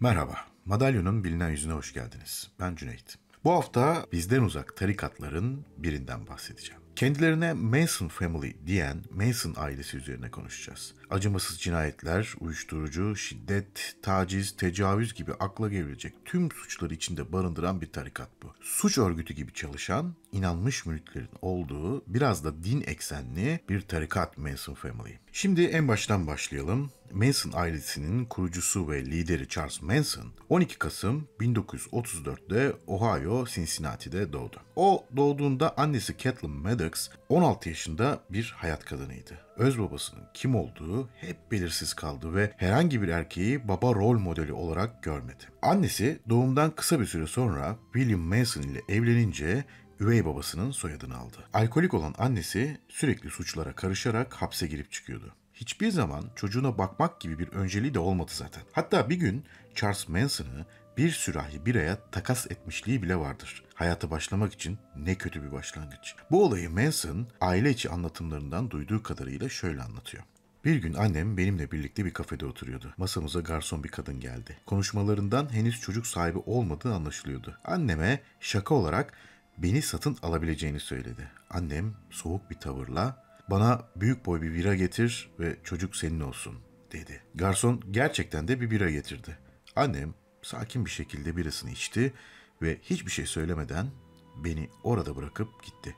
Merhaba, madalyonun bilinen yüzüne hoş geldiniz. Ben Cüneyt. Bu hafta bizden uzak tarikatların birinden bahsedeceğim. Kendilerine Mason Family diyen Mason ailesi üzerine konuşacağız acımasız cinayetler, uyuşturucu, şiddet, taciz, tecavüz gibi akla gelebilecek tüm suçları içinde barındıran bir tarikat bu. Suç örgütü gibi çalışan, inanmış müritlerin olduğu biraz da din eksenli bir tarikat Manson Family. Şimdi en baştan başlayalım. Manson ailesinin kurucusu ve lideri Charles Manson 12 Kasım 1934'te Ohio Cincinnati'de doğdu. O doğduğunda annesi Kathleen Maddox 16 yaşında bir hayat kadınıydı. Öz babasının kim olduğu olduğu hep belirsiz kaldı ve herhangi bir erkeği baba rol modeli olarak görmedi. Annesi doğumdan kısa bir süre sonra William Mason ile evlenince üvey babasının soyadını aldı. Alkolik olan annesi sürekli suçlara karışarak hapse girip çıkıyordu. Hiçbir zaman çocuğuna bakmak gibi bir önceliği de olmadı zaten. Hatta bir gün Charles Manson'ı bir sürahi biraya takas etmişliği bile vardır. Hayata başlamak için ne kötü bir başlangıç. Bu olayı Manson aile içi anlatımlarından duyduğu kadarıyla şöyle anlatıyor. Bir gün annem benimle birlikte bir kafede oturuyordu. Masamıza garson bir kadın geldi. Konuşmalarından henüz çocuk sahibi olmadığı anlaşılıyordu. Anneme şaka olarak beni satın alabileceğini söyledi. Annem soğuk bir tavırla bana büyük boy bir bira getir ve çocuk senin olsun dedi. Garson gerçekten de bir bira getirdi. Annem sakin bir şekilde birasını içti ve hiçbir şey söylemeden beni orada bırakıp gitti.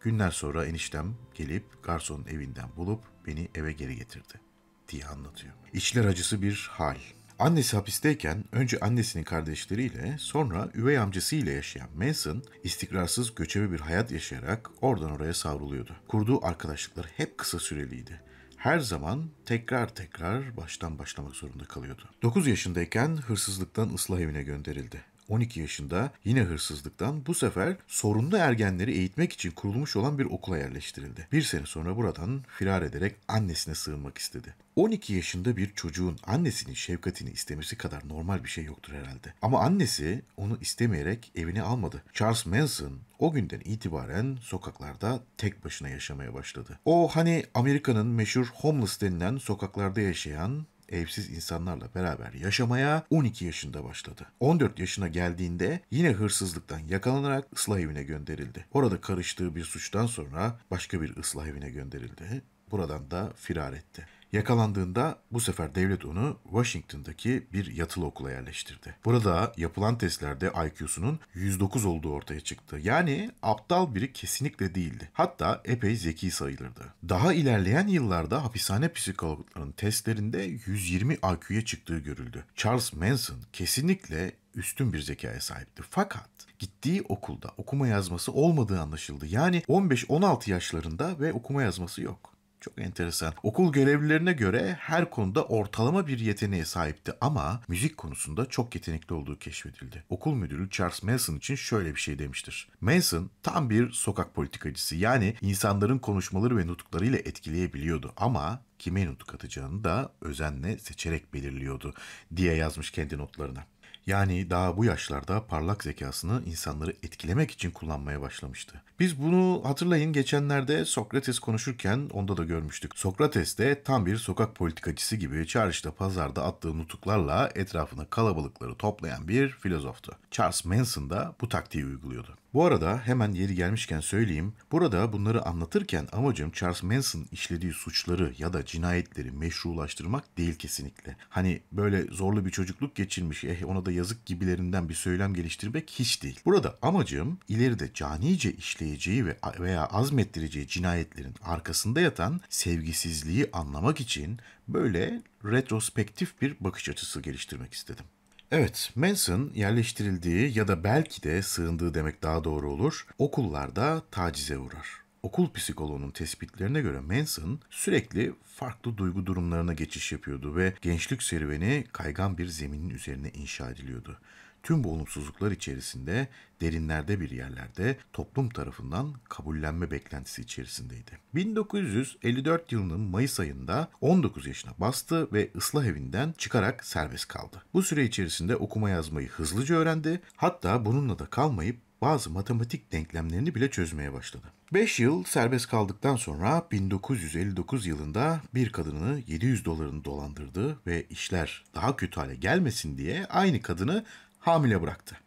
Günler sonra eniştem gelip garson evinden bulup beni eve geri getirdi diye anlatıyor. İçler acısı bir hal. Annesi hapisteyken önce annesinin kardeşleriyle sonra üvey amcasıyla yaşayan Manson istikrarsız göçebe bir hayat yaşayarak oradan oraya savruluyordu. Kurduğu arkadaşlıklar hep kısa süreliydi. Her zaman tekrar tekrar baştan başlamak zorunda kalıyordu. 9 yaşındayken hırsızlıktan ıslah evine gönderildi. 12 yaşında yine hırsızlıktan bu sefer sorunlu ergenleri eğitmek için kurulmuş olan bir okula yerleştirildi. Bir sene sonra buradan firar ederek annesine sığınmak istedi. 12 yaşında bir çocuğun annesinin şefkatini istemesi kadar normal bir şey yoktur herhalde. Ama annesi onu istemeyerek evini almadı. Charles Manson o günden itibaren sokaklarda tek başına yaşamaya başladı. O hani Amerika'nın meşhur homeless denilen sokaklarda yaşayan evsiz insanlarla beraber yaşamaya 12 yaşında başladı. 14 yaşına geldiğinde yine hırsızlıktan yakalanarak ıslah evine gönderildi. Orada karıştığı bir suçtan sonra başka bir ıslah evine gönderildi. Buradan da firar etti. Yakalandığında bu sefer devlet onu Washington'daki bir yatılı okula yerleştirdi. Burada yapılan testlerde IQ'sunun 109 olduğu ortaya çıktı. Yani aptal biri kesinlikle değildi. Hatta epey zeki sayılırdı. Daha ilerleyen yıllarda hapishane psikologlarının testlerinde 120 IQ'ya çıktığı görüldü. Charles Manson kesinlikle üstün bir zekaya sahipti. Fakat gittiği okulda okuma yazması olmadığı anlaşıldı. Yani 15-16 yaşlarında ve okuma yazması yok. Çok enteresan. Okul görevlilerine göre her konuda ortalama bir yeteneğe sahipti ama müzik konusunda çok yetenekli olduğu keşfedildi. Okul müdürü Charles Manson için şöyle bir şey demiştir. Manson tam bir sokak politikacısı yani insanların konuşmaları ve nutuklarıyla etkileyebiliyordu ama kime nutuk atacağını da özenle seçerek belirliyordu diye yazmış kendi notlarına. Yani daha bu yaşlarda parlak zekasını insanları etkilemek için kullanmaya başlamıştı. Biz bunu hatırlayın geçenlerde Sokrates konuşurken onda da görmüştük. Sokrates de tam bir sokak politikacısı gibi çarşıda pazarda attığı nutuklarla etrafına kalabalıkları toplayan bir filozoftu. Charles Manson da bu taktiği uyguluyordu. Bu arada hemen yeri gelmişken söyleyeyim. Burada bunları anlatırken amacım Charles Manson işlediği suçları ya da cinayetleri meşrulaştırmak değil kesinlikle. Hani böyle zorlu bir çocukluk geçirmiş eh ona da yazık gibilerinden bir söylem geliştirmek hiç değil. Burada amacım ileride canice işleyeceği ve veya azmettireceği cinayetlerin arkasında yatan sevgisizliği anlamak için böyle retrospektif bir bakış açısı geliştirmek istedim. Evet, Manson yerleştirildiği ya da belki de sığındığı demek daha doğru olur, okullarda tacize uğrar. Okul psikoloğunun tespitlerine göre Manson sürekli farklı duygu durumlarına geçiş yapıyordu ve gençlik serüveni kaygan bir zeminin üzerine inşa ediliyordu. Tüm bu olumsuzluklar içerisinde derinlerde bir yerlerde toplum tarafından kabullenme beklentisi içerisindeydi. 1954 yılının Mayıs ayında 19 yaşına bastı ve ıslah evinden çıkarak serbest kaldı. Bu süre içerisinde okuma yazmayı hızlıca öğrendi. Hatta bununla da kalmayıp bazı matematik denklemlerini bile çözmeye başladı. 5 yıl serbest kaldıktan sonra 1959 yılında bir kadını 700 dolarını dolandırdı ve işler daha kötü hale gelmesin diye aynı kadını hamile bıraktı.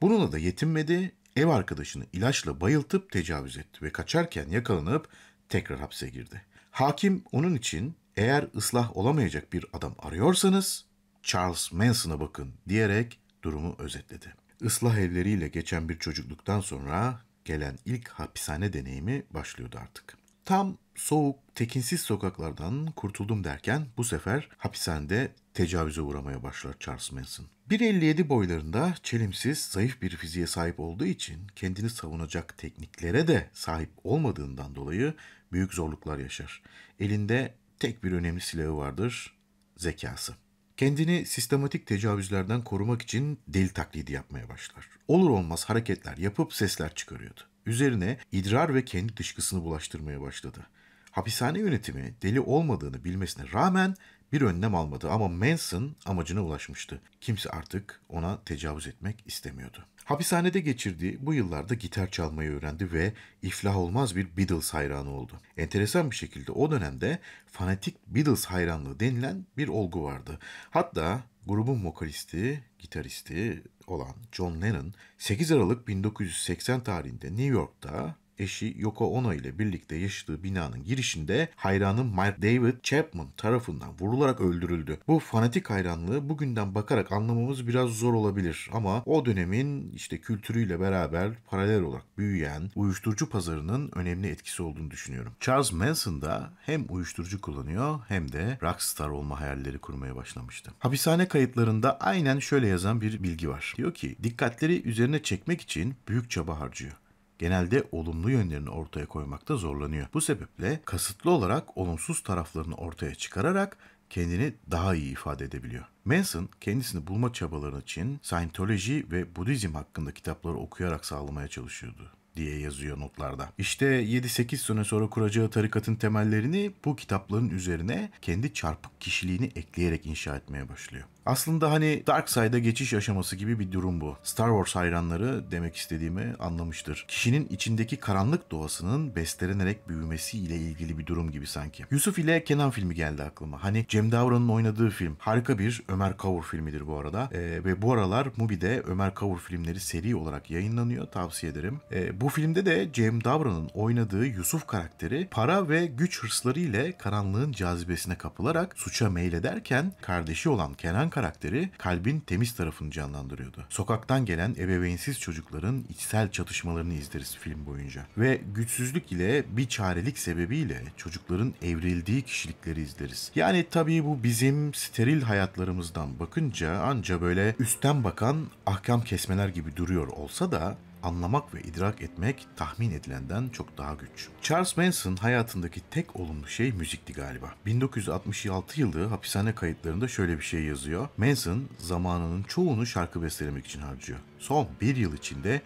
Bununla da yetinmedi, ev arkadaşını ilaçla bayıltıp tecavüz etti ve kaçarken yakalanıp tekrar hapse girdi. Hakim onun için eğer ıslah olamayacak bir adam arıyorsanız Charles Manson'a bakın diyerek durumu özetledi. Islah evleriyle geçen bir çocukluktan sonra gelen ilk hapishane deneyimi başlıyordu artık. Tam soğuk, tekinsiz sokaklardan kurtuldum derken bu sefer hapishanede tecavüze uğramaya başlar Charles Manson. 1.57 boylarında çelimsiz, zayıf bir fiziğe sahip olduğu için kendini savunacak tekniklere de sahip olmadığından dolayı büyük zorluklar yaşar. Elinde tek bir önemli silahı vardır, zekası. Kendini sistematik tecavüzlerden korumak için deli taklidi yapmaya başlar. Olur olmaz hareketler yapıp sesler çıkarıyordu. Üzerine idrar ve kendi dışkısını bulaştırmaya başladı. Hapishane yönetimi deli olmadığını bilmesine rağmen bir önlem almadı ama Manson amacına ulaşmıştı. Kimse artık ona tecavüz etmek istemiyordu. Hapishanede geçirdiği bu yıllarda gitar çalmayı öğrendi ve iflah olmaz bir Beatles hayranı oldu. Enteresan bir şekilde o dönemde fanatik Beatles hayranlığı denilen bir olgu vardı. Hatta grubun vokalisti, gitaristi olan John Lennon 8 Aralık 1980 tarihinde New York'ta eşi Yoko Ono ile birlikte yaşadığı binanın girişinde hayranı Mark David Chapman tarafından vurularak öldürüldü. Bu fanatik hayranlığı bugünden bakarak anlamamız biraz zor olabilir ama o dönemin işte kültürüyle beraber paralel olarak büyüyen uyuşturucu pazarının önemli etkisi olduğunu düşünüyorum. Charles Manson da hem uyuşturucu kullanıyor hem de rockstar olma hayalleri kurmaya başlamıştı. Hapishane kayıtlarında aynen şöyle yazan bir bilgi var. Diyor ki dikkatleri üzerine çekmek için büyük çaba harcıyor genelde olumlu yönlerini ortaya koymakta zorlanıyor. Bu sebeple kasıtlı olarak olumsuz taraflarını ortaya çıkararak kendini daha iyi ifade edebiliyor. Manson kendisini bulma çabaları için Scientology ve Budizm hakkında kitapları okuyarak sağlamaya çalışıyordu diye yazıyor notlarda. İşte 7-8 sene sonra kuracağı tarikatın temellerini bu kitapların üzerine kendi çarpık kişiliğini ekleyerek inşa etmeye başlıyor. Aslında hani Dark Side'a geçiş aşaması gibi bir durum bu. Star Wars hayranları demek istediğimi anlamıştır. Kişinin içindeki karanlık doğasının bestelenerek büyümesi ile ilgili bir durum gibi sanki. Yusuf ile Kenan filmi geldi aklıma. Hani Cem Davran'ın oynadığı film. Harika bir Ömer Kavur filmidir bu arada. E, ve bu aralar Mubi'de Ömer Kavur filmleri seri olarak yayınlanıyor. Tavsiye ederim. E, bu filmde de Cem Davran'ın oynadığı Yusuf karakteri para ve güç hırsları ile karanlığın cazibesine kapılarak suça meylederken kardeşi olan Kenan karakteri kalbin temiz tarafını canlandırıyordu. Sokaktan gelen ebeveynsiz çocukların içsel çatışmalarını izleriz film boyunca. Ve güçsüzlük ile bir çarelik sebebiyle çocukların evrildiği kişilikleri izleriz. Yani tabii bu bizim steril hayatlarımızdan bakınca anca böyle üstten bakan ahkam kesmeler gibi duruyor olsa da anlamak ve idrak etmek tahmin edilenden çok daha güç. Charles Manson hayatındaki tek olumlu şey müzikti galiba. 1966 yılı hapishane kayıtlarında şöyle bir şey yazıyor. Manson zamanının çoğunu şarkı bestelemek için harcıyor. Son bir yıl içinde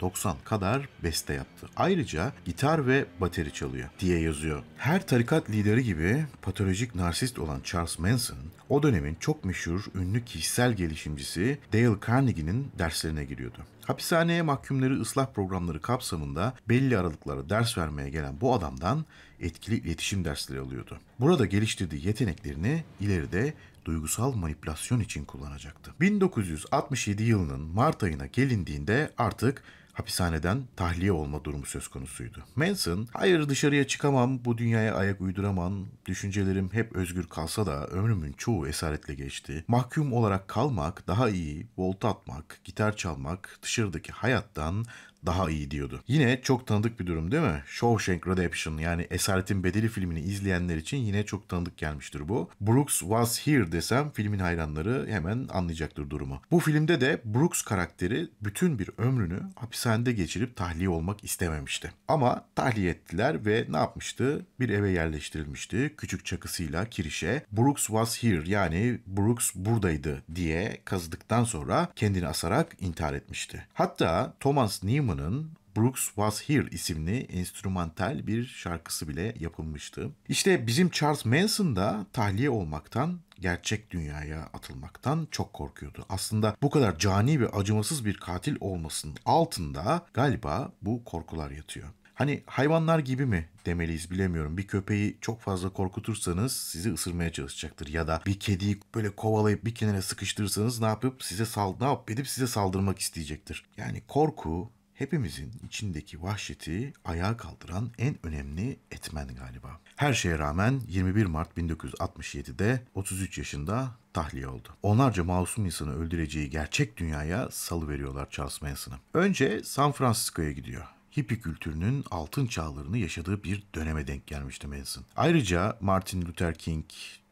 80-90 kadar beste yaptı. Ayrıca gitar ve bateri çalıyor diye yazıyor. Her tarikat lideri gibi patolojik narsist olan Charles Manson, o dönemin çok meşhur ünlü kişisel gelişimcisi Dale Carnegie'nin derslerine giriyordu. Hapishaneye mahkumları ıslah programları kapsamında belli aralıklara ders vermeye gelen bu adamdan etkili iletişim dersleri alıyordu. Burada geliştirdiği yeteneklerini ileride duygusal manipülasyon için kullanacaktı. 1967 yılının Mart ayına gelindiğinde artık hapishaneden tahliye olma durumu söz konusuydu. Manson, hayır dışarıya çıkamam, bu dünyaya ayak uyduramam, düşüncelerim hep özgür kalsa da ömrümün çoğu esaretle geçti. Mahkum olarak kalmak, daha iyi, volta atmak, gitar çalmak, dışarıdaki hayattan daha iyi diyordu. Yine çok tanıdık bir durum değil mi? Shawshank Redemption yani Esaretin Bedeli filmini izleyenler için yine çok tanıdık gelmiştir bu. Brooks was here desem filmin hayranları hemen anlayacaktır durumu. Bu filmde de Brooks karakteri bütün bir ömrünü hapishanede geçirip tahliye olmak istememişti. Ama tahliye ettiler ve ne yapmıştı? Bir eve yerleştirilmişti. Küçük çakısıyla kirişe Brooks was here yani Brooks buradaydı diye kazıdıktan sonra kendini asarak intihar etmişti. Hatta Thomas Newman Hammond'ın Brooks Was Here isimli enstrümantal bir şarkısı bile yapılmıştı. İşte bizim Charles Manson da tahliye olmaktan, gerçek dünyaya atılmaktan çok korkuyordu. Aslında bu kadar cani ve acımasız bir katil olmasının altında galiba bu korkular yatıyor. Hani hayvanlar gibi mi demeliyiz bilemiyorum. Bir köpeği çok fazla korkutursanız sizi ısırmaya çalışacaktır. Ya da bir kediyi böyle kovalayıp bir kenara sıkıştırırsanız ne yapıp size sal ne yap edip size saldırmak isteyecektir. Yani korku hepimizin içindeki vahşeti ayağa kaldıran en önemli etmen galiba. Her şeye rağmen 21 Mart 1967'de 33 yaşında tahliye oldu. Onlarca masum insanı öldüreceği gerçek dünyaya salı veriyorlar Charles Manson'ı. Önce San Francisco'ya gidiyor hippi kültürünün altın çağlarını yaşadığı bir döneme denk gelmişti Manson. Ayrıca Martin Luther King,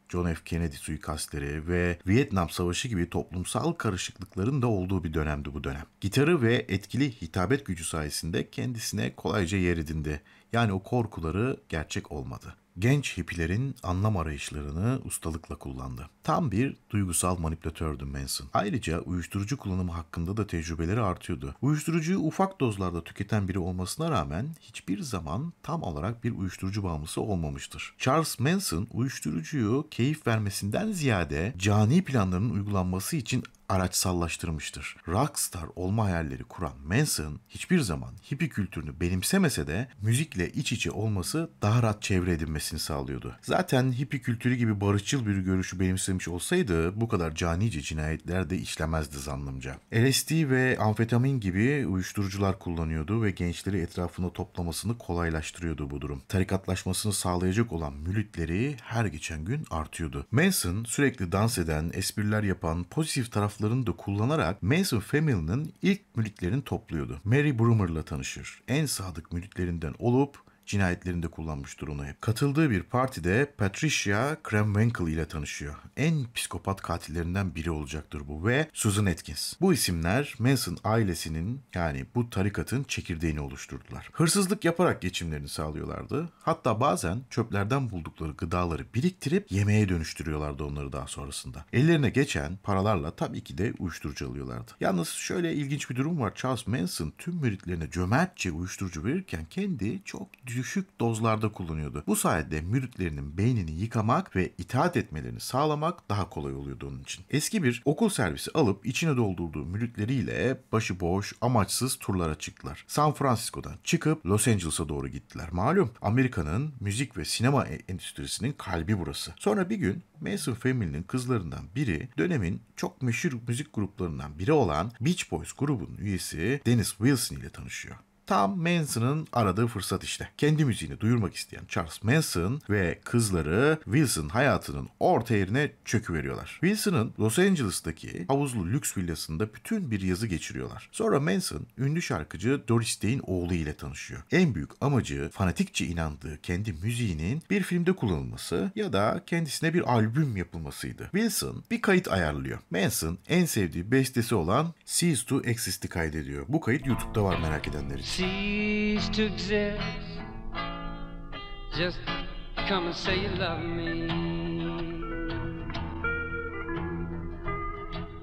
John F. Kennedy suikastleri ve Vietnam Savaşı gibi toplumsal karışıklıkların da olduğu bir dönemdi bu dönem. Gitarı ve etkili hitabet gücü sayesinde kendisine kolayca yer edindi. Yani o korkuları gerçek olmadı genç hippilerin anlam arayışlarını ustalıkla kullandı. Tam bir duygusal manipülatördü Manson. Ayrıca uyuşturucu kullanımı hakkında da tecrübeleri artıyordu. Uyuşturucuyu ufak dozlarda tüketen biri olmasına rağmen hiçbir zaman tam olarak bir uyuşturucu bağımlısı olmamıştır. Charles Manson uyuşturucuyu keyif vermesinden ziyade cani planlarının uygulanması için araçsallaştırmıştır. Rockstar olma hayalleri kuran Manson hiçbir zaman hippie kültürünü benimsemese de müzikle iç içe olması daha rahat çevre edinmesini sağlıyordu. Zaten hippie kültürü gibi barışçıl bir görüşü benimsemiş olsaydı bu kadar canice cinayetler de işlemezdi zannımca. LSD ve amfetamin gibi uyuşturucular kullanıyordu ve gençleri etrafında toplamasını kolaylaştırıyordu bu durum. Tarikatlaşmasını sağlayacak olan mülütleri her geçen gün artıyordu. Manson sürekli dans eden, espriler yapan, pozitif taraflı kanıtlarını da kullanarak Manson Family'nin ilk müritlerini topluyordu. Mary Broomer'la tanışır. En sadık müritlerinden olup cinayetlerinde kullanmış onu Katıldığı bir partide Patricia Kramwinkle ile tanışıyor. En psikopat katillerinden biri olacaktır bu ve Susan Atkins. Bu isimler Manson ailesinin yani bu tarikatın çekirdeğini oluşturdular. Hırsızlık yaparak geçimlerini sağlıyorlardı. Hatta bazen çöplerden buldukları gıdaları biriktirip yemeğe dönüştürüyorlardı onları daha sonrasında. Ellerine geçen paralarla tabii ki de uyuşturucu alıyorlardı. Yalnız şöyle ilginç bir durum var. Charles Manson tüm müritlerine cömertçe uyuşturucu verirken kendi çok düşük dozlarda kullanıyordu. Bu sayede müritlerinin beynini yıkamak ve itaat etmelerini sağlamak daha kolay oluyordu onun için. Eski bir okul servisi alıp içine doldurduğu müritleriyle başıboş, amaçsız turlara çıktılar. San Francisco'dan çıkıp Los Angeles'a doğru gittiler. Malum Amerika'nın müzik ve sinema e- endüstrisinin kalbi burası. Sonra bir gün Mason Family'nin kızlarından biri dönemin çok meşhur müzik gruplarından biri olan Beach Boys grubunun üyesi Dennis Wilson ile tanışıyor. Tam Manson'ın aradığı fırsat işte. Kendi müziğini duyurmak isteyen Charles Manson ve kızları Wilson hayatının orta yerine çöküveriyorlar. Wilson'ın Los Angeles'taki havuzlu lüks villasında bütün bir yazı geçiriyorlar. Sonra Manson ünlü şarkıcı Doris Day'in oğlu ile tanışıyor. En büyük amacı fanatikçe inandığı kendi müziğinin bir filmde kullanılması ya da kendisine bir albüm yapılmasıydı. Wilson bir kayıt ayarlıyor. Manson en sevdiği bestesi olan Cease to Exist'i kaydediyor. Bu kayıt YouTube'da var merak edenler için cease to exist. Just come and say you love me.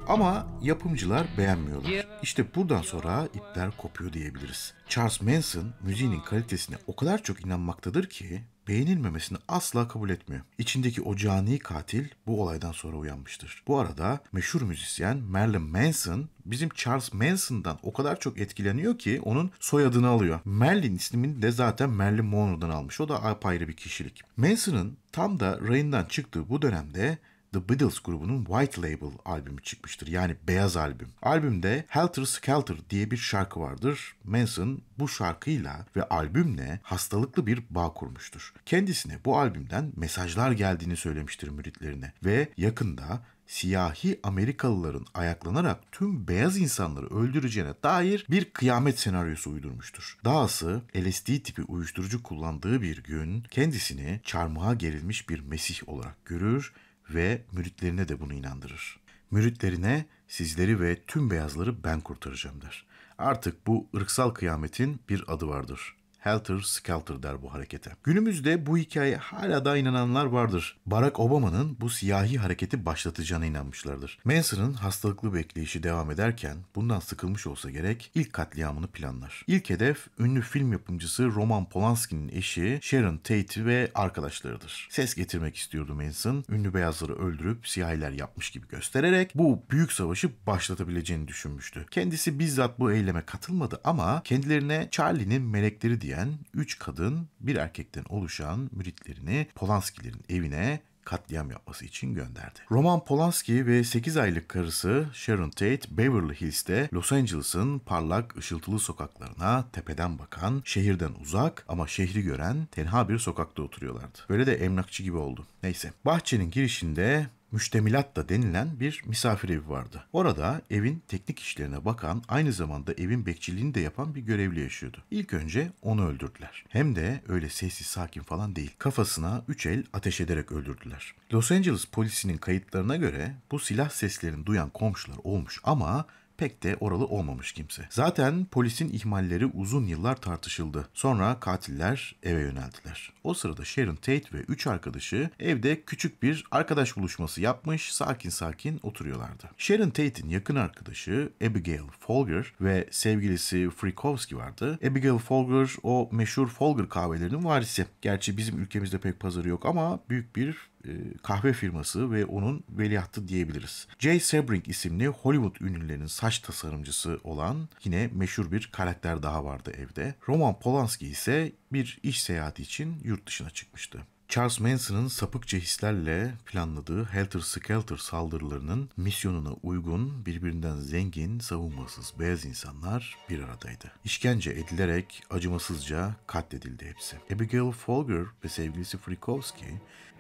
Ama yapımcılar beğenmiyorlar. İşte buradan sonra ipler kopuyor diyebiliriz. Charles Manson müziğinin kalitesine o kadar çok inanmaktadır ki beğenilmemesini asla kabul etmiyor. İçindeki o cani katil bu olaydan sonra uyanmıştır. Bu arada meşhur müzisyen Marilyn Manson bizim Charles Manson'dan o kadar çok etkileniyor ki onun soyadını alıyor. Merlin ismini de zaten Marilyn Monroe'dan almış. O da apayrı bir kişilik. Manson'ın tam da rayından çıktığı bu dönemde The Beatles grubunun White Label albümü çıkmıştır. Yani beyaz albüm. Albümde Helter Skelter diye bir şarkı vardır. Manson bu şarkıyla ve albümle hastalıklı bir bağ kurmuştur. Kendisine bu albümden mesajlar geldiğini söylemiştir müritlerine ve yakında siyahi Amerikalıların ayaklanarak tüm beyaz insanları öldüreceğine dair bir kıyamet senaryosu uydurmuştur. Dahası LSD tipi uyuşturucu kullandığı bir gün kendisini çarmıha gerilmiş bir mesih olarak görür ve müritlerine de bunu inandırır. Müritlerine sizleri ve tüm beyazları ben kurtaracağım der. Artık bu ırksal kıyametin bir adı vardır. Helter Skelter der bu harekete. Günümüzde bu hikaye hala da inananlar vardır. Barack Obama'nın bu siyahi hareketi başlatacağına inanmışlardır. Manson'ın hastalıklı bekleyişi devam ederken bundan sıkılmış olsa gerek ilk katliamını planlar. İlk hedef ünlü film yapımcısı Roman Polanski'nin eşi Sharon Tate ve arkadaşlarıdır. Ses getirmek istiyordu Manson. Ünlü beyazları öldürüp siyahiler yapmış gibi göstererek bu büyük savaşı başlatabileceğini düşünmüştü. Kendisi bizzat bu eyleme katılmadı ama kendilerine Charlie'nin melekleri diye diyen üç kadın bir erkekten oluşan müritlerini Polanskilerin evine katliam yapması için gönderdi. Roman Polanski ve 8 aylık karısı Sharon Tate Beverly Hills'te Los Angeles'ın parlak ışıltılı sokaklarına tepeden bakan, şehirden uzak ama şehri gören tenha bir sokakta oturuyorlardı. Böyle de emlakçı gibi oldu. Neyse. Bahçenin girişinde müştemilat da denilen bir misafir evi vardı. Orada evin teknik işlerine bakan, aynı zamanda evin bekçiliğini de yapan bir görevli yaşıyordu. İlk önce onu öldürdüler. Hem de öyle sessiz sakin falan değil. Kafasına üç el ateş ederek öldürdüler. Los Angeles polisinin kayıtlarına göre bu silah seslerini duyan komşular olmuş ama pek de oralı olmamış kimse. Zaten polisin ihmalleri uzun yıllar tartışıldı. Sonra katiller eve yöneldiler. O sırada Sharon Tate ve 3 arkadaşı evde küçük bir arkadaş buluşması yapmış sakin sakin oturuyorlardı. Sharon Tate'in yakın arkadaşı Abigail Folger ve sevgilisi Frikowski vardı. Abigail Folger o meşhur Folger kahvelerinin varisi. Gerçi bizim ülkemizde pek pazarı yok ama büyük bir e, kahve firması ve onun veliahtı diyebiliriz. Jay Sebring isimli Hollywood ünlülerinin saç tasarımcısı olan yine meşhur bir karakter daha vardı evde. Roman Polanski ise bir iş seyahati için yurt dışına çıkmıştı. Charles Manson'ın sapıkça hislerle planladığı Helter Skelter saldırılarının misyonuna uygun, birbirinden zengin, savunmasız beyaz insanlar bir aradaydı. İşkence edilerek acımasızca katledildi hepsi. Abigail Folger ve sevgilisi Frikowski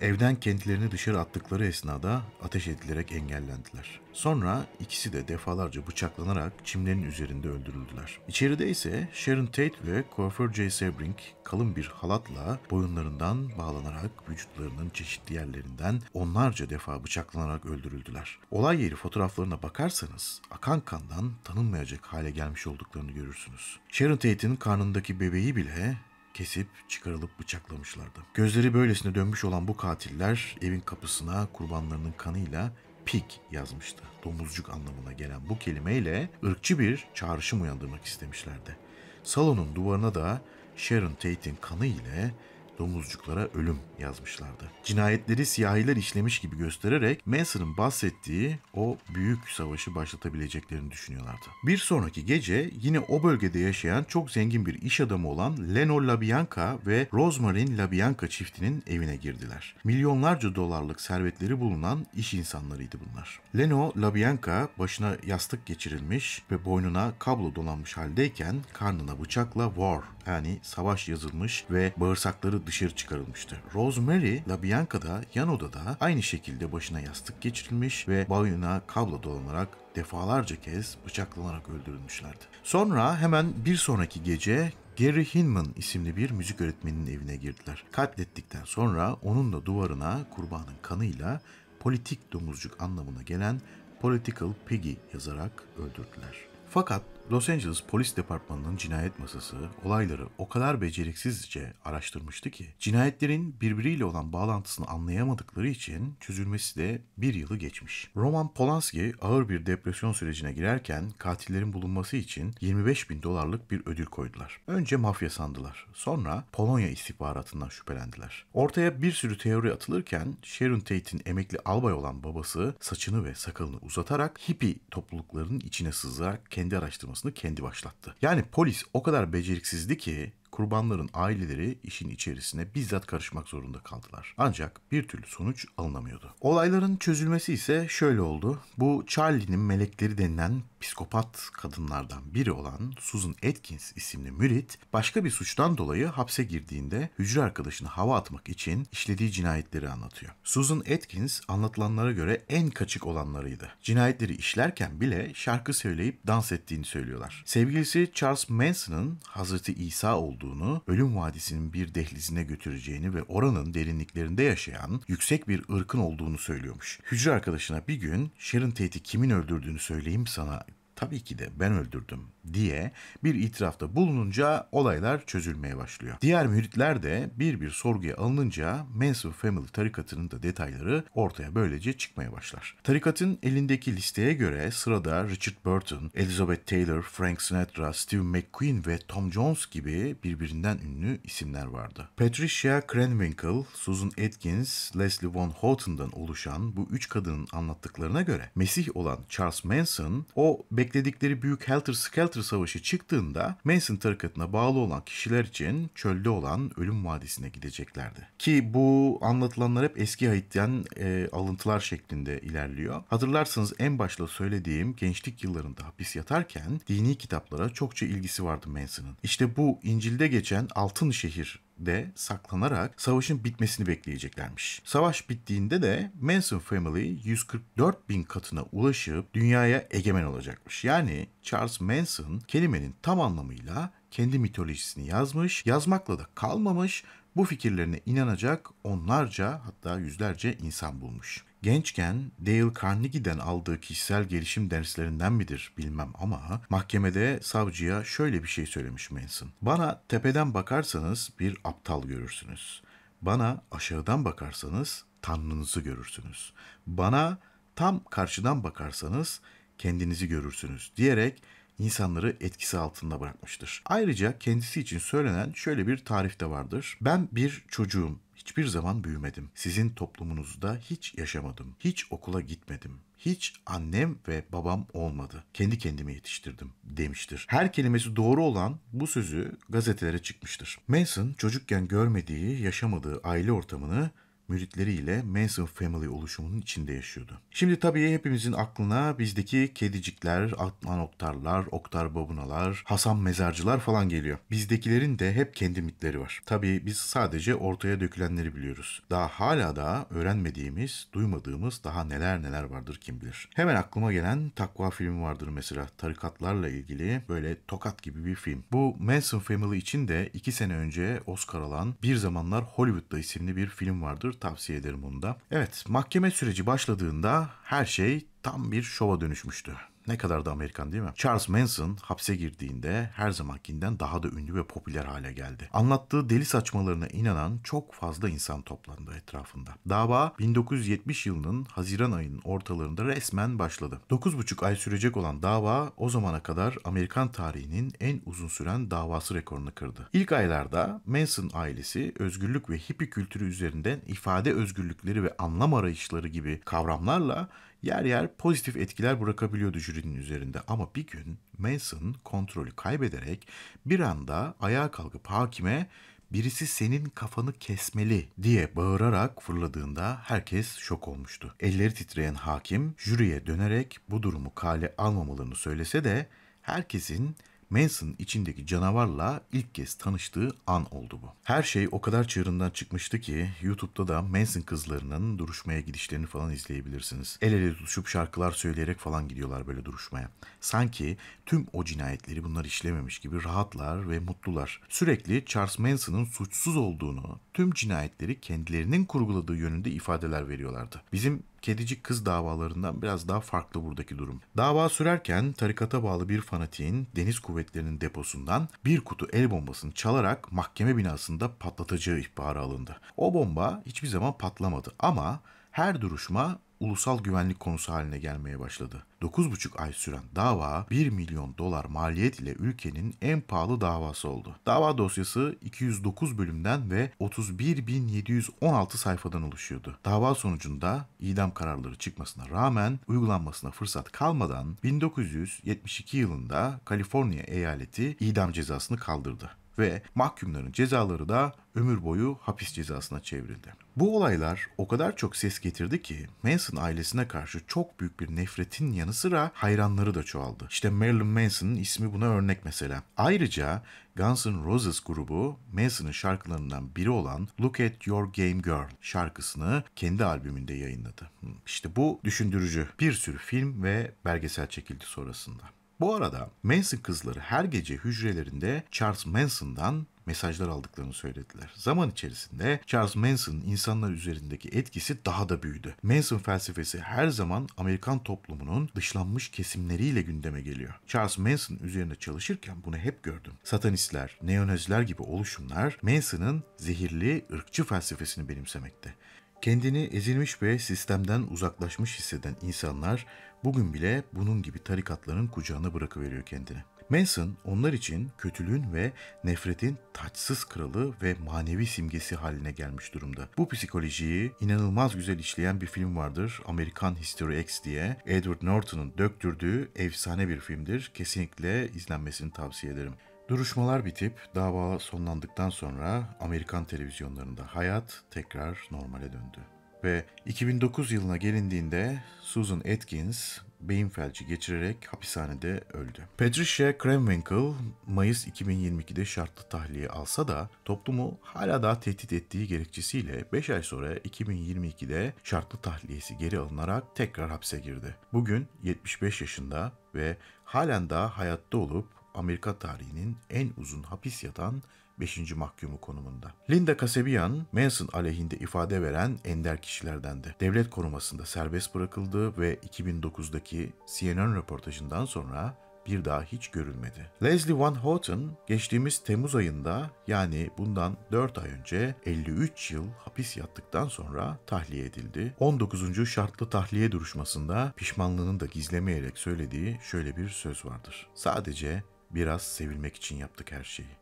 Evden kendilerini dışarı attıkları esnada ateş edilerek engellendiler. Sonra ikisi de defalarca bıçaklanarak çimlerin üzerinde öldürüldüler. İçeride ise Sharon Tate ve kuaför J. Sebring kalın bir halatla boyunlarından bağlanarak vücutlarının çeşitli yerlerinden onlarca defa bıçaklanarak öldürüldüler. Olay yeri fotoğraflarına bakarsanız akan kandan tanınmayacak hale gelmiş olduklarını görürsünüz. Sharon Tate'in karnındaki bebeği bile kesip çıkarılıp bıçaklamışlardı. Gözleri böylesine dönmüş olan bu katiller evin kapısına kurbanlarının kanıyla pig yazmıştı. Domuzcuk anlamına gelen bu kelimeyle ırkçı bir çağrışım uyandırmak istemişlerdi. Salonun duvarına da Sharon Tate'in kanı ile domuzcuklara ölüm yazmışlardı. Cinayetleri siyahiler işlemiş gibi göstererek Mason'ın bahsettiği o büyük savaşı başlatabileceklerini düşünüyorlardı. Bir sonraki gece yine o bölgede yaşayan çok zengin bir iş adamı olan Leno Labianca ve Rosemary'in Labianca çiftinin evine girdiler. Milyonlarca dolarlık servetleri bulunan iş insanlarıydı bunlar. Leno Labianca başına yastık geçirilmiş ve boynuna kablo dolanmış haldeyken karnına bıçakla war yani savaş yazılmış ve bağırsakları dışarı çıkarılmıştı. Rosemary, Labianca da yan odada aynı şekilde başına yastık geçirilmiş ve boynuna kablo dolanarak defalarca kez bıçaklanarak öldürülmüşlerdi. Sonra hemen bir sonraki gece Gary Hinman isimli bir müzik öğretmeninin evine girdiler. Katlettikten sonra onun da duvarına kurbanın kanıyla politik domuzcuk anlamına gelen Political Piggy yazarak öldürdüler. Fakat Los Angeles Polis Departmanı'nın cinayet masası olayları o kadar beceriksizce araştırmıştı ki cinayetlerin birbiriyle olan bağlantısını anlayamadıkları için çözülmesi de bir yılı geçmiş. Roman Polanski ağır bir depresyon sürecine girerken katillerin bulunması için 25 bin dolarlık bir ödül koydular. Önce mafya sandılar. Sonra Polonya istihbaratından şüphelendiler. Ortaya bir sürü teori atılırken Sharon Tate'in emekli albay olan babası saçını ve sakalını uzatarak hippie topluluklarının içine sızarak kendi araştırması soruşturmasını kendi başlattı. Yani polis o kadar beceriksizdi ki kurbanların aileleri işin içerisine bizzat karışmak zorunda kaldılar. Ancak bir türlü sonuç alınamıyordu. Olayların çözülmesi ise şöyle oldu. Bu Charlie'nin melekleri denilen psikopat kadınlardan biri olan Susan Atkins isimli mürit başka bir suçtan dolayı hapse girdiğinde hücre arkadaşını hava atmak için işlediği cinayetleri anlatıyor. Susan Atkins anlatılanlara göre en kaçık olanlarıydı. Cinayetleri işlerken bile şarkı söyleyip dans ettiğini söylüyorlar. Sevgilisi Charles Manson'ın Hazreti İsa olduğunu, ölüm vadisinin bir dehlizine götüreceğini ve oranın derinliklerinde yaşayan yüksek bir ırkın olduğunu söylüyormuş. Hücre arkadaşına bir gün Sharon Tate'i kimin öldürdüğünü söyleyeyim sana tabii ki de ben öldürdüm diye bir itirafta bulununca olaylar çözülmeye başlıyor. Diğer müritler de bir bir sorguya alınınca Manson Family tarikatının da detayları ortaya böylece çıkmaya başlar. Tarikatın elindeki listeye göre sırada Richard Burton, Elizabeth Taylor, Frank Sinatra, Steve McQueen ve Tom Jones gibi birbirinden ünlü isimler vardı. Patricia Krenwinkel, Susan Atkins, Leslie Von Houghton'dan oluşan bu üç kadının anlattıklarına göre Mesih olan Charles Manson o Beck bekledikleri büyük Helter Skelter savaşı çıktığında Manson tarikatına bağlı olan kişiler için çölde olan Ölüm Vadisi'ne gideceklerdi. Ki bu anlatılanlar hep eski Hait'ten e, alıntılar şeklinde ilerliyor. Hatırlarsınız en başta söylediğim gençlik yıllarında hapis yatarken dini kitaplara çokça ilgisi vardı Manson'ın. İşte bu İncil'de geçen Altın Şehir de saklanarak savaşın bitmesini bekleyeceklermiş. Savaş bittiğinde de Manson Family 144 bin katına ulaşıp dünyaya egemen olacakmış. Yani Charles Manson kelimenin tam anlamıyla kendi mitolojisini yazmış, yazmakla da kalmamış, bu fikirlerine inanacak onlarca hatta yüzlerce insan bulmuş. Gençken Dale Carnegie'den aldığı kişisel gelişim derslerinden midir bilmem ama mahkemede savcıya şöyle bir şey söylemiş Manson. Bana tepeden bakarsanız bir aptal görürsünüz. Bana aşağıdan bakarsanız tanrınızı görürsünüz. Bana tam karşıdan bakarsanız kendinizi görürsünüz diyerek insanları etkisi altında bırakmıştır. Ayrıca kendisi için söylenen şöyle bir tarif de vardır. Ben bir çocuğum Hiçbir zaman büyümedim. Sizin toplumunuzda hiç yaşamadım. Hiç okula gitmedim. Hiç annem ve babam olmadı. Kendi kendimi yetiştirdim demiştir. Her kelimesi doğru olan bu sözü gazetelere çıkmıştır. Manson çocukken görmediği, yaşamadığı aile ortamını müritleriyle Manson Family oluşumunun içinde yaşıyordu. Şimdi tabii hepimizin aklına bizdeki kedicikler, Atman Oktarlar, Oktar Babunalar, Hasan Mezarcılar falan geliyor. Bizdekilerin de hep kendi mitleri var. Tabii biz sadece ortaya dökülenleri biliyoruz. Daha hala da öğrenmediğimiz, duymadığımız daha neler neler vardır kim bilir. Hemen aklıma gelen Takva filmi vardır mesela. Tarikatlarla ilgili böyle tokat gibi bir film. Bu Manson Family için de iki sene önce Oscar alan Bir Zamanlar Hollywood'da isimli bir film vardır. Tavsiye ederim onu da. Evet mahkeme süreci başladığında her şey tam bir şova dönüşmüştü. Ne kadar da Amerikan değil mi? Charles Manson hapse girdiğinde her zamankinden daha da ünlü ve popüler hale geldi. Anlattığı deli saçmalarına inanan çok fazla insan toplandı etrafında. Dava 1970 yılının Haziran ayının ortalarında resmen başladı. 9,5 ay sürecek olan dava o zamana kadar Amerikan tarihinin en uzun süren davası rekorunu kırdı. İlk aylarda Manson ailesi özgürlük ve hippi kültürü üzerinden ifade özgürlükleri ve anlam arayışları gibi kavramlarla Yer yer pozitif etkiler bırakabiliyordu jürinin üzerinde ama bir gün Manson kontrolü kaybederek bir anda ayağa kalkıp hakime birisi senin kafanı kesmeli diye bağırarak fırladığında herkes şok olmuştu. Elleri titreyen hakim jüriye dönerek bu durumu kale almamalarını söylese de herkesin Manson içindeki canavarla ilk kez tanıştığı an oldu bu. Her şey o kadar çığırından çıkmıştı ki YouTube'da da Manson kızlarının duruşmaya gidişlerini falan izleyebilirsiniz. El ele tutuşup şarkılar söyleyerek falan gidiyorlar böyle duruşmaya. Sanki tüm o cinayetleri bunlar işlememiş gibi rahatlar ve mutlular. Sürekli Charles Manson'ın suçsuz olduğunu, tüm cinayetleri kendilerinin kurguladığı yönünde ifadeler veriyorlardı. Bizim kedicik kız davalarından biraz daha farklı buradaki durum. Dava sürerken tarikata bağlı bir fanatiğin deniz kuvvetlerinin deposundan bir kutu el bombasını çalarak mahkeme binasında patlatacağı ihbarı alındı. O bomba hiçbir zaman patlamadı ama her duruşma ulusal güvenlik konusu haline gelmeye başladı. 9,5 ay süren dava 1 milyon dolar maliyet ile ülkenin en pahalı davası oldu. Dava dosyası 209 bölümden ve 31.716 sayfadan oluşuyordu. Dava sonucunda idam kararları çıkmasına rağmen uygulanmasına fırsat kalmadan 1972 yılında Kaliforniya eyaleti idam cezasını kaldırdı ve mahkumların cezaları da ömür boyu hapis cezasına çevrildi. Bu olaylar o kadar çok ses getirdi ki Manson ailesine karşı çok büyük bir nefretin yanı sıra hayranları da çoğaldı. İşte Marilyn Manson'ın ismi buna örnek mesela. Ayrıca Guns N' Roses grubu Manson'ın şarkılarından biri olan Look At Your Game Girl şarkısını kendi albümünde yayınladı. İşte bu düşündürücü. Bir sürü film ve belgesel çekildi sonrasında. Bu arada Manson kızları her gece hücrelerinde Charles Manson'dan mesajlar aldıklarını söylediler. Zaman içerisinde Charles Manson'ın insanlar üzerindeki etkisi daha da büyüdü. Manson felsefesi her zaman Amerikan toplumunun dışlanmış kesimleriyle gündeme geliyor. Charles Manson üzerine çalışırken bunu hep gördüm. Satanistler, neonaziler gibi oluşumlar Manson'ın zehirli ırkçı felsefesini benimsemekte. Kendini ezilmiş ve sistemden uzaklaşmış hisseden insanlar Bugün bile bunun gibi tarikatların kucağına bırakıveriyor kendini. Manson onlar için kötülüğün ve nefretin taçsız kralı ve manevi simgesi haline gelmiş durumda. Bu psikolojiyi inanılmaz güzel işleyen bir film vardır. American History X diye Edward Norton'un döktürdüğü efsane bir filmdir. Kesinlikle izlenmesini tavsiye ederim. Duruşmalar bitip dava sonlandıktan sonra Amerikan televizyonlarında hayat tekrar normale döndü. Ve 2009 yılına gelindiğinde Susan Atkins beyin felci geçirerek hapishanede öldü. Patricia Krenwinkel Mayıs 2022'de şartlı tahliye alsa da toplumu hala daha tehdit ettiği gerekçesiyle 5 ay sonra 2022'de şartlı tahliyesi geri alınarak tekrar hapse girdi. Bugün 75 yaşında ve halen daha hayatta olup Amerika tarihinin en uzun hapis yatan 5. mahkumu konumunda. Linda Kasebian, Manson aleyhinde ifade veren ender kişilerdendi. Devlet korumasında serbest bırakıldı ve 2009'daki CNN röportajından sonra bir daha hiç görülmedi. Leslie Van Houten geçtiğimiz Temmuz ayında yani bundan 4 ay önce 53 yıl hapis yattıktan sonra tahliye edildi. 19. şartlı tahliye duruşmasında pişmanlığını da gizlemeyerek söylediği şöyle bir söz vardır. Sadece biraz sevilmek için yaptık her şeyi.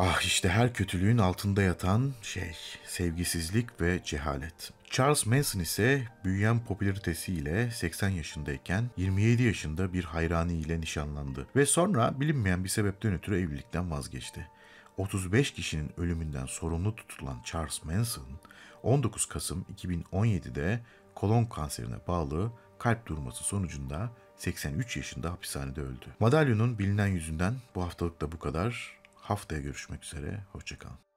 Ah işte her kötülüğün altında yatan şey, sevgisizlik ve cehalet. Charles Manson ise büyüyen popülaritesiyle 80 yaşındayken 27 yaşında bir hayranı ile nişanlandı ve sonra bilinmeyen bir sebepten ötürü evlilikten vazgeçti. 35 kişinin ölümünden sorumlu tutulan Charles Manson, 19 Kasım 2017'de kolon kanserine bağlı kalp durması sonucunda 83 yaşında hapishanede öldü. Madalyonun bilinen yüzünden bu haftalık da bu kadar. Haftaya görüşmek üzere. Hoşçakalın.